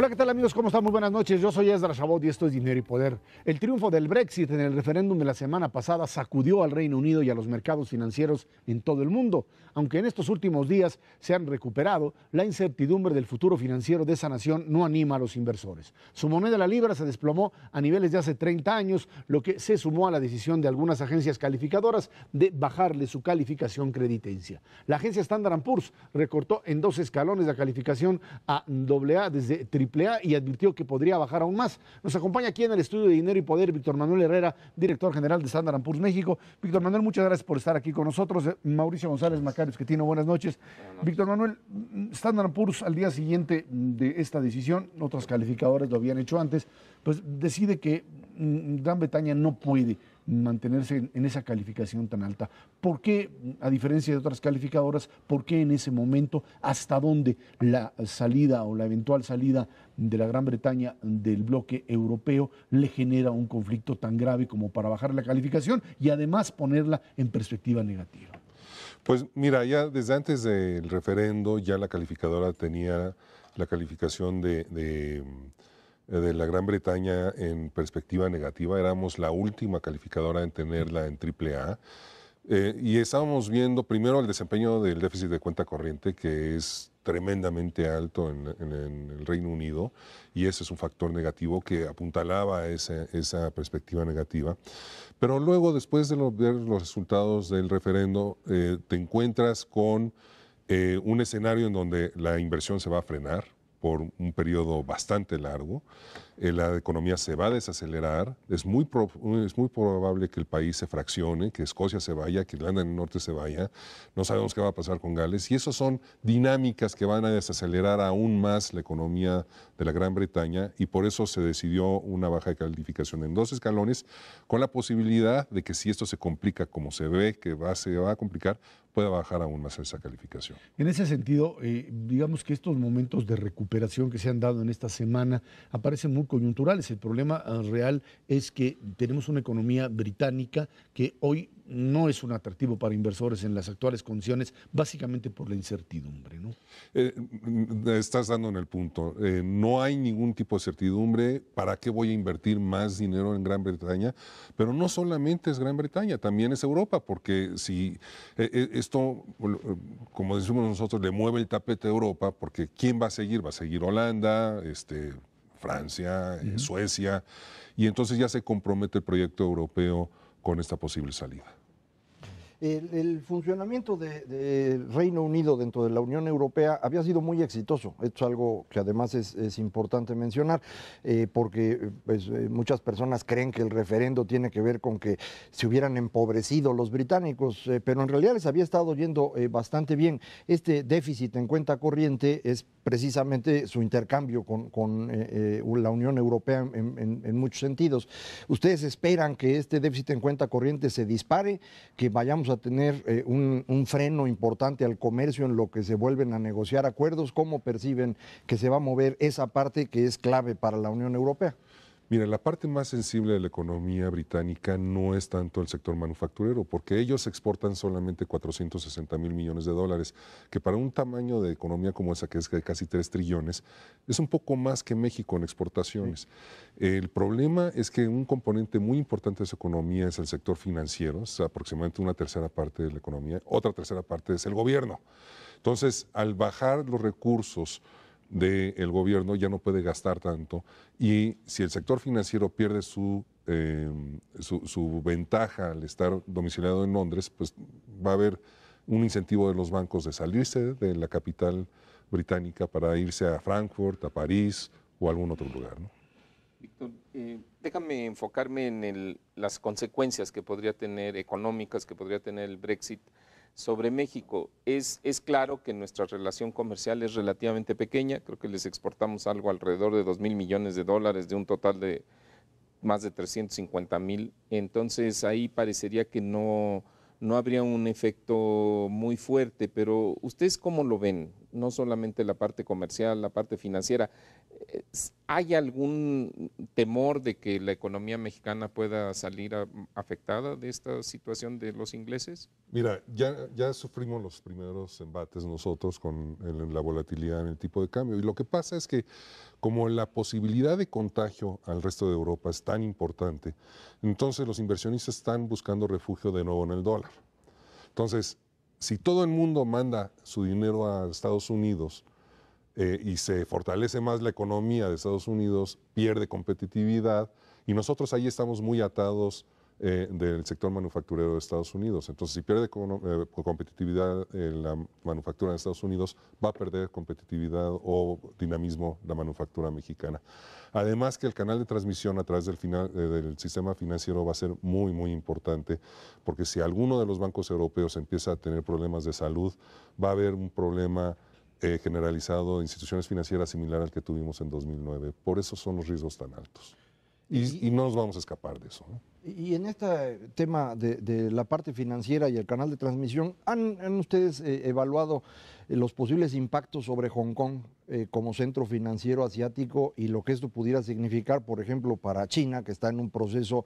Hola, ¿qué tal amigos? ¿Cómo están? Muy buenas noches. Yo soy Ezra Chabot y esto es Dinero y Poder. El triunfo del Brexit en el referéndum de la semana pasada sacudió al Reino Unido y a los mercados financieros en todo el mundo. Aunque en estos últimos días se han recuperado, la incertidumbre del futuro financiero de esa nación no anima a los inversores. Su moneda, la libra, se desplomó a niveles de hace 30 años, lo que se sumó a la decisión de algunas agencias calificadoras de bajarle su calificación creditencia. La agencia Standard Poor's recortó en dos escalones la calificación a AA desde triple y advirtió que podría bajar aún más. Nos acompaña aquí en el estudio de Dinero y Poder Víctor Manuel Herrera, director general de Standard Poor's México. Víctor Manuel, muchas gracias por estar aquí con nosotros. Eh, Mauricio González Macarios, que tiene buenas noches. Víctor Manuel, mm, Standard Poor's al día siguiente mm, de esta decisión, otros calificadores lo habían hecho antes, pues decide que mm, Gran Bretaña no puede mantenerse en esa calificación tan alta. ¿Por qué, a diferencia de otras calificadoras, por qué en ese momento, hasta dónde la salida o la eventual salida de la Gran Bretaña del bloque europeo le genera un conflicto tan grave como para bajar la calificación y además ponerla en perspectiva negativa? Pues mira, ya desde antes del referendo ya la calificadora tenía la calificación de, eh, de la Gran Bretaña en perspectiva negativa. Éramos la última calificadora en tenerla en AAA. A, eh, y estábamos viendo primero el desempeño del déficit de cuenta corriente, que es tremendamente alto en, el Reino Unido, y ese es un factor negativo que apuntalaba esa, perspectiva negativa. Pero luego, después de ver los resultados del referendo, eh, te encuentras con un escenario en donde la inversión se va a frenar, por un periodo bastante largo, eh, la economía se va a desacelerar, es muy, es muy probable que el país se fraccione, que Escocia se vaya, que Irlanda del Norte se vaya, no sabemos qué va a pasar con Gales, y esas son dinámicas que van a desacelerar aún más la economía de la Gran Bretaña, y por eso se decidió una baja de calificación en dos escalones, con la posibilidad de que si esto se complica como se ve que se va a complicar, pueda bajar aún más esa calificación. En ese sentido, eh, digamos que estos momentos de recuperación que se han dado en esta semana aparecen muy coyunturales. El problema ah, real es que tenemos una economía británica que hoy no es un atractivo para inversores en las actuales condiciones, básicamente por la incertidumbre. Eh, mm, estás dando en el punto. Eh, no hay ningún tipo de certidumbre. ¿Para qué voy a invertir más dinero en Gran Bretaña? Pero no solamente es Gran Bretaña, también es Europa, porque si eh, esto, como decimos nosotros, le mueve el tapete a Europa, porque ¿quién va a seguir? Va a seguir Holanda, este, Francia, Suecia, y entonces ya se compromete el proyecto europeo con esta posible salida el, funcionamiento del Reino Unido dentro de la Unión Europea había sido muy exitoso. Esto es algo que además es, importante mencionar, eh, porque eh, pues, eh, muchas personas creen que el referendo tiene que ver con que se hubieran empobrecido los británicos, pero en realidad les había estado yendo bastante bien. Este déficit en cuenta corriente es precisamente su intercambio con, la Unión Europea en, en muchos sentidos. ¿Ustedes esperan que este déficit en cuenta corriente se dispare, que vayamos a tener eh, un, freno importante al comercio en lo que se vuelven a negociar acuerdos. ¿Cómo perciben que se va a mover esa parte que es clave para la Unión Europea? Mira, la parte más sensible de la economía británica no es tanto el sector manufacturero, porque ellos exportan solamente 460 mil millones de dólares, que para un tamaño de economía como esa, que es de casi 3 trillones, es un poco más que México en exportaciones. El problema es que un componente muy importante de su economía es el sector financiero, es aproximadamente una tercera parte de la economía, otra tercera parte es el gobierno. Entonces, al bajar los recursos, del gobierno ya no puede gastar tanto y si el sector financiero pierde eh, su, su, ventaja al estar domiciliado en Londres, pues va a haber un incentivo de los bancos de salirse de la capital británica para irse a Frankfurt, a París o a algún otro lugar. ¿no? Víctor, eh, déjame enfocarme en el, las consecuencias que podría tener, económicas que podría tener el Brexit sobre México. Es, es claro que nuestra relación comercial es relativamente pequeña, creo que les exportamos algo alrededor de 2 mil millones de dólares de un total de más de 350 mil, entonces ahí parecería que no, no habría un efecto muy fuerte, pero ¿ustedes cómo lo ven? no solamente la parte comercial, la parte financiera. ¿Hay algún temor de que la economía mexicana pueda salir afectada de esta situación de los ingleses? Mira, ya, sufrimos los primeros embates nosotros con la volatilidad en el tipo de cambio. Y lo que pasa es que como la posibilidad de contagio al resto de Europa es tan importante, entonces los inversionistas están buscando refugio de nuevo en el dólar. Entonces, si todo el mundo manda su dinero a Estados Unidos eh, y se fortalece más la economía de Estados Unidos, pierde competitividad y nosotros ahí estamos muy atados eh, del sector manufacturero de Estados Unidos. Entonces, si pierde eh, competitividad eh, la manufactura de Estados Unidos, va a perder competitividad o dinamismo la manufactura mexicana. Además que el canal de transmisión a través del, sistema financiero va a ser muy, muy importante, porque si alguno de los bancos europeos empieza a tener problemas de salud, va a haber un problema generalizado de instituciones financieras similar al que tuvimos en 2009. Por eso son los riesgos tan altos. Y, no nos vamos a escapar de eso. Y en este tema de, la parte financiera y el canal de transmisión, ¿han, ustedes eh, evaluado eh, los posibles impactos sobre Hong Kong eh, como centro financiero asiático y lo que esto pudiera significar, por ejemplo, para China, que está en un proceso,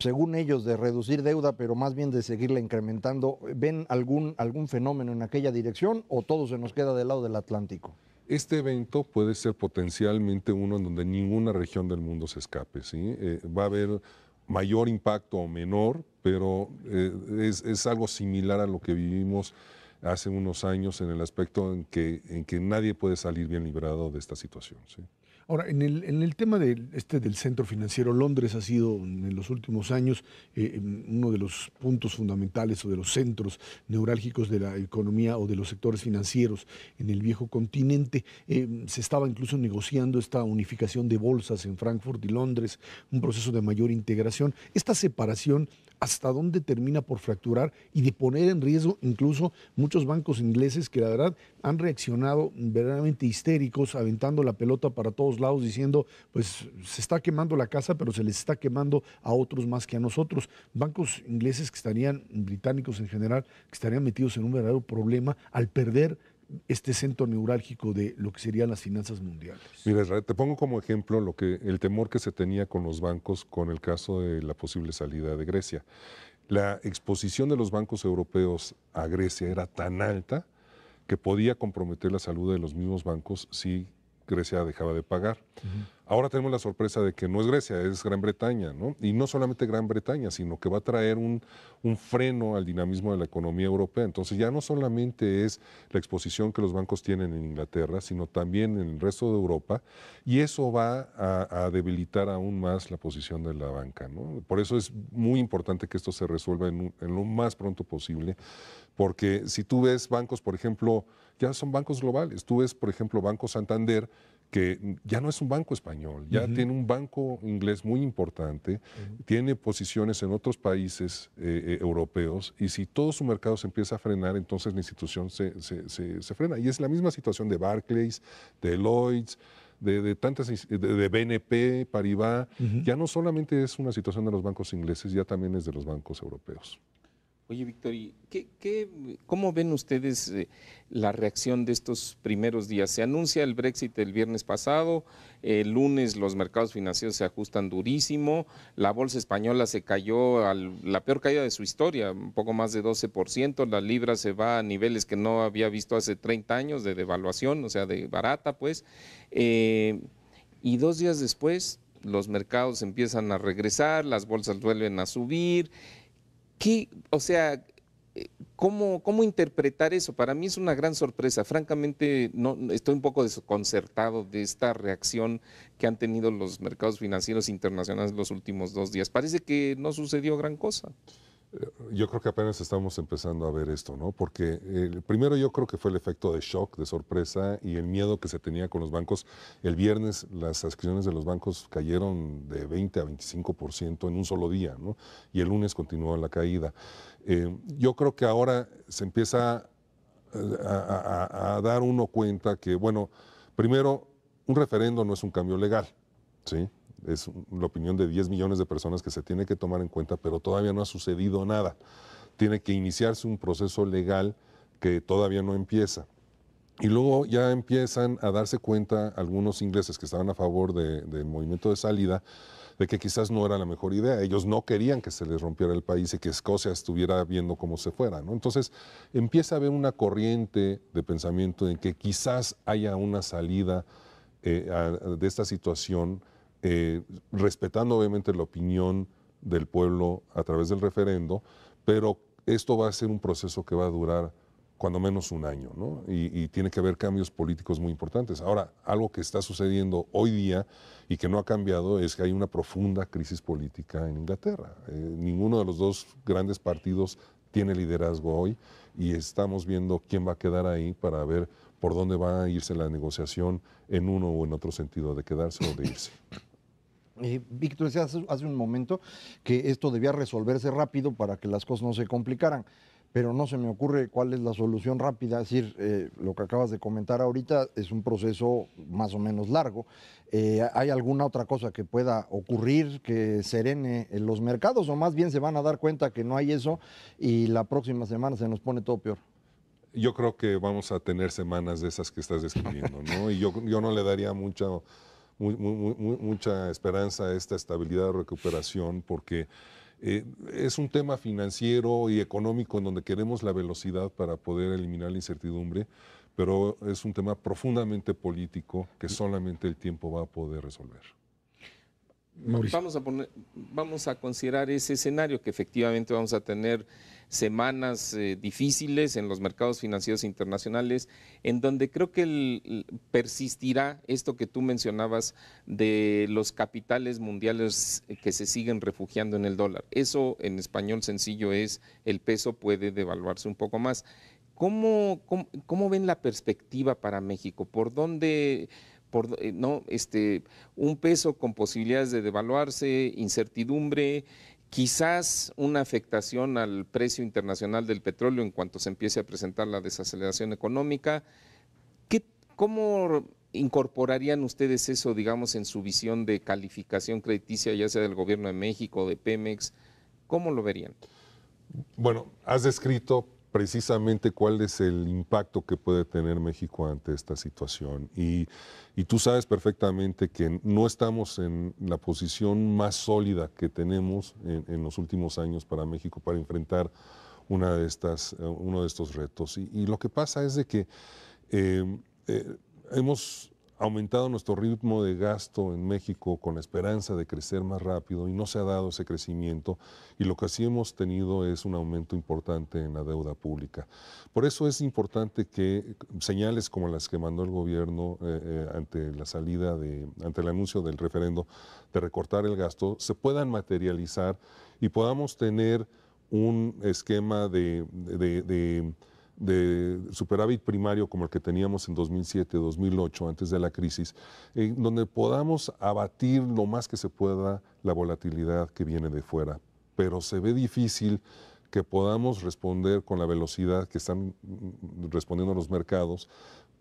según ellos, de reducir deuda, pero más bien de seguirla incrementando? ¿Ven algún, algún fenómeno en aquella dirección o todo se nos queda del lado del Atlántico? Este evento puede ser potencialmente uno en donde ninguna región del mundo se escape. ¿sí? Eh, va a haber mayor impacto o menor, pero eh, es, algo similar a lo que vivimos hace unos años en el aspecto en que, nadie puede salir bien librado de esta situación. ¿sí? Ahora, en el, en el tema de, este, del centro financiero, Londres ha sido en los últimos años eh, em, uno de los puntos fundamentales o de los centros neurálgicos de la economía o de los sectores financieros en el viejo continente. Eh, se estaba incluso negociando esta unificación de bolsas en Frankfurt y Londres, un proceso de mayor integración. Esta separación hasta dónde termina por fracturar y de poner en riesgo incluso muchos bancos ingleses que la verdad han reaccionado verdaderamente histéricos, aventando la pelota para todos lados diciendo, pues se está quemando la casa, pero se les está quemando a otros más que a nosotros. Bancos ingleses que estarían, británicos en general, que estarían metidos en un verdadero problema al perder este centro neurálgico de lo que serían las finanzas mundiales. Mira, te pongo como ejemplo lo que el temor que se tenía con los bancos con el caso de la posible salida de Grecia. La exposición de los bancos europeos a Grecia era tan alta que podía comprometer la salud de los mismos bancos si Grecia dejaba de pagar. Ahora tenemos la sorpresa de que no es Grecia, es Gran Bretaña, ¿no? Y no solamente Gran Bretaña, sino que va a traer un, un freno al dinamismo de la economía europea. Entonces ya no solamente es la exposición que los bancos tienen en Inglaterra, sino también en el resto de Europa, y eso va a, debilitar aún más la posición de la banca, Por eso es muy importante que esto se resuelva en, en lo más pronto posible, porque si tú ves bancos, por ejemplo, ya son bancos globales. Tú ves, por ejemplo, Banco Santander, que ya no es un banco español, ya tiene un banco inglés muy importante, tiene posiciones en otros países eh, eh, europeos y si todo su mercado se empieza a frenar, entonces la institución se, se, se, frena. Y es la misma situación de Barclays, de Lloyds. De, tantas de, BNP, Paribas, ya no solamente es una situación de los bancos ingleses, ya también es de los bancos europeos. Oye, Víctor, ¿qué, cómo ven ustedes eh, la reacción de estos primeros días? Se anuncia el Brexit el viernes pasado, el lunes los mercados financieros se ajustan durísimo, la bolsa española se cayó a la peor caída de su historia, un poco más de 12%, la libra se va a niveles que no había visto hace 30 años de devaluación, o sea, de barata, pues. Eh, y dos días después los mercados empiezan a regresar, las bolsas vuelven a subir o sea, eh, ¿Cómo, interpretar eso? Para mí es una gran sorpresa. Francamente, estoy un poco desconcertado de esta reacción que han tenido los mercados financieros internacionales los últimos dos días. Parece que no sucedió gran cosa. Yo creo que apenas estamos empezando a ver esto, ¿no? Porque eh, primero yo creo que fue el efecto de shock, de sorpresa y el miedo que se tenía con los bancos. El viernes las acciones de los bancos cayeron de 20 a 25% en un solo día, ¿no? Y el lunes continuó la caída. Eh, yo creo que ahora se empieza eh, a dar uno cuenta que, bueno, primero, un referendo no es un cambio legal, ¿sí? es la opinión de 10 millones de personas que se tiene que tomar en cuenta, pero todavía no ha sucedido nada. Tiene que iniciarse un proceso legal que todavía no empieza. Y luego ya empiezan a darse cuenta algunos ingleses que estaban a favor del movimiento de salida de que quizás no era la mejor idea. Ellos no querían que se les rompiera el país y que Escocia estuviera viendo cómo se fuera. ¿no? Entonces empieza a haber una corriente de pensamiento en que quizás haya una salida eh, de esta situación eh, respetando obviamente la opinión del pueblo a través del referendo, pero esto va a ser un proceso que va a durar cuando menos un año, ¿no? Y, tiene que haber cambios políticos muy importantes. Ahora, algo que está sucediendo hoy día y que no ha cambiado es que hay una profunda crisis política en Inglaterra. Eh, ninguno de los dos grandes partidos tiene liderazgo hoy y estamos viendo quién va a quedar ahí para ver por dónde va a irse la negociación en uno o en otro sentido de quedarse o de irse. Eh, Víctor decía hace, un momento que esto debía resolverse rápido para que las cosas no se complicaran, pero no se me ocurre cuál es la solución rápida. Es decir, eh, lo que acabas de comentar ahorita es un proceso más o menos largo. Eh, ¿Hay alguna otra cosa que pueda ocurrir que serene en los mercados o más bien se van a dar cuenta que no hay eso y la próxima semana se nos pone todo peor? Yo creo que vamos a tener semanas de esas que estás describiendo, ¿no? Y yo, yo no le daría mucho mucha esperanza a esta estabilidad de recuperación porque eh, es un tema financiero y económico en donde queremos la velocidad para poder eliminar la incertidumbre, pero es un tema profundamente político que solamente el tiempo va a poder resolver. Vamos a, poner, vamos a considerar ese escenario que efectivamente vamos a tener semanas eh, difíciles en los mercados financieros internacionales, en donde creo que persistirá esto que tú mencionabas de los capitales mundiales que se siguen refugiando en el dólar. Eso en español sencillo es el peso puede devaluarse un poco más. ¿Cómo, cómo, ven la perspectiva para México? ¿Por dónde... Eh, no, este, un peso con posibilidades de devaluarse, incertidumbre, quizás una afectación al precio internacional del petróleo en cuanto se empiece a presentar la desaceleración económica. ¿Cómo incorporarían ustedes eso, digamos, en su visión de calificación crediticia, ya sea del gobierno de México, de Pemex? ¿Cómo lo verían? Bueno, has descrito precisamente cuál es el impacto que puede tener México ante esta situación. Y, tú sabes perfectamente que no estamos en la posición más sólida que tenemos en, los últimos años para México para enfrentar una de estas, eh, uno de estos retos. Y, lo que pasa es de que eh, eh, hemos aumentado nuestro ritmo de gasto en México con la esperanza de crecer más rápido y no se ha dado ese crecimiento y lo que sí hemos tenido es un aumento importante en la deuda pública. Por eso es importante que señales como las que mandó el gobierno eh, eh, ante la salida de, ante el anuncio del referendo de recortar el gasto, se puedan materializar y podamos tener un esquema de de superávit primario como el que teníamos en 2007, 2008, antes de la crisis, donde podamos abatir lo más que se pueda la volatilidad que viene de fuera. Pero se ve difícil que podamos responder con la velocidad que están mm, mm, respondiendo los mercados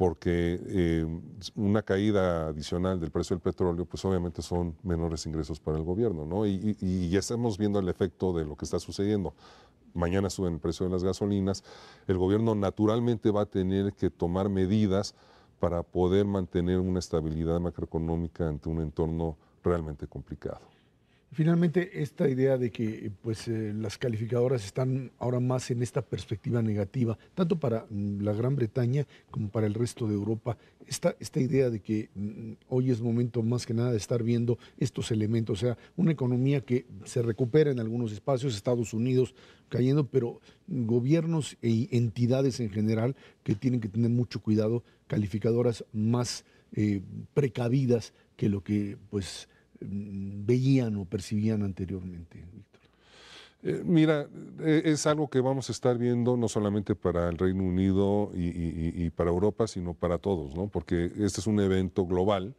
porque em, una caída adicional del precio del petróleo, pues obviamente son menores ingresos para el gobierno, ¿no? Y, y, ya estamos viendo el efecto de lo que está sucediendo. Mañana suben el precio de las gasolinas, el gobierno naturalmente va a tener que tomar medidas para poder mantener una estabilidad macroeconómica ante un entorno realmente complicado. Finalmente, esta idea de que eh, pues, eh, las calificadoras están ahora más en esta perspectiva negativa, tanto para mm, la Gran Bretaña como para el resto de Europa, esta, esta idea de que mm, hoy es momento más que nada de estar viendo estos elementos, o sea, una economía que se recupera en algunos espacios, Estados Unidos cayendo, pero gobiernos e entidades en general que tienen que tener mucho cuidado, calificadoras más eh, precavidas que lo que pues Mm, veían o percibían anteriormente, Víctor? Eh, mira, e, es algo que vamos a estar viendo no solamente para el Reino Unido y, para Europa, sino para todos, ¿no? Porque este es un evento global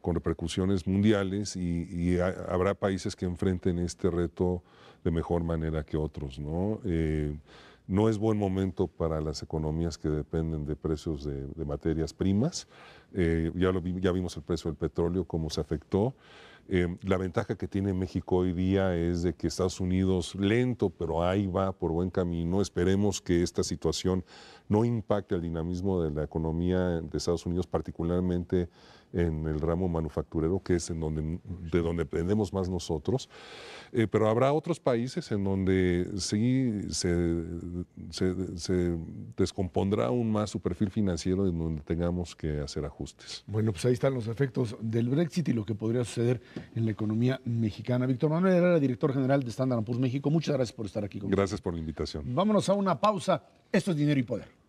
con repercusiones mundiales y, habrá países que enfrenten este reto de mejor manera que otros, ¿no? Eh, no es buen momento para las economías que dependen de precios de, materias primas. Eh, ya, ya vimos el precio del petróleo, cómo se afectó. Em, la ventaja que tiene México hoy día es de que Estados Unidos lento, pero ahí va por buen camino. Esperemos que esta situación no impacte el dinamismo de la economía de Estados Unidos, particularmente en el ramo manufacturero, que es en donde, de donde dependemos más nosotros. Eh, pero habrá otros países en donde sí se, descompondrá aún más su perfil financiero, en donde tengamos que hacer ajustes. Bueno, pues ahí están los efectos del Brexit y lo que podría suceder en la economía mexicana. Víctor Manuel era director general de Standard Poor's México, muchas gracias por estar aquí conmigo. Gracias por la invitación. Vámonos a una pausa. Esto es Dinero y Poder.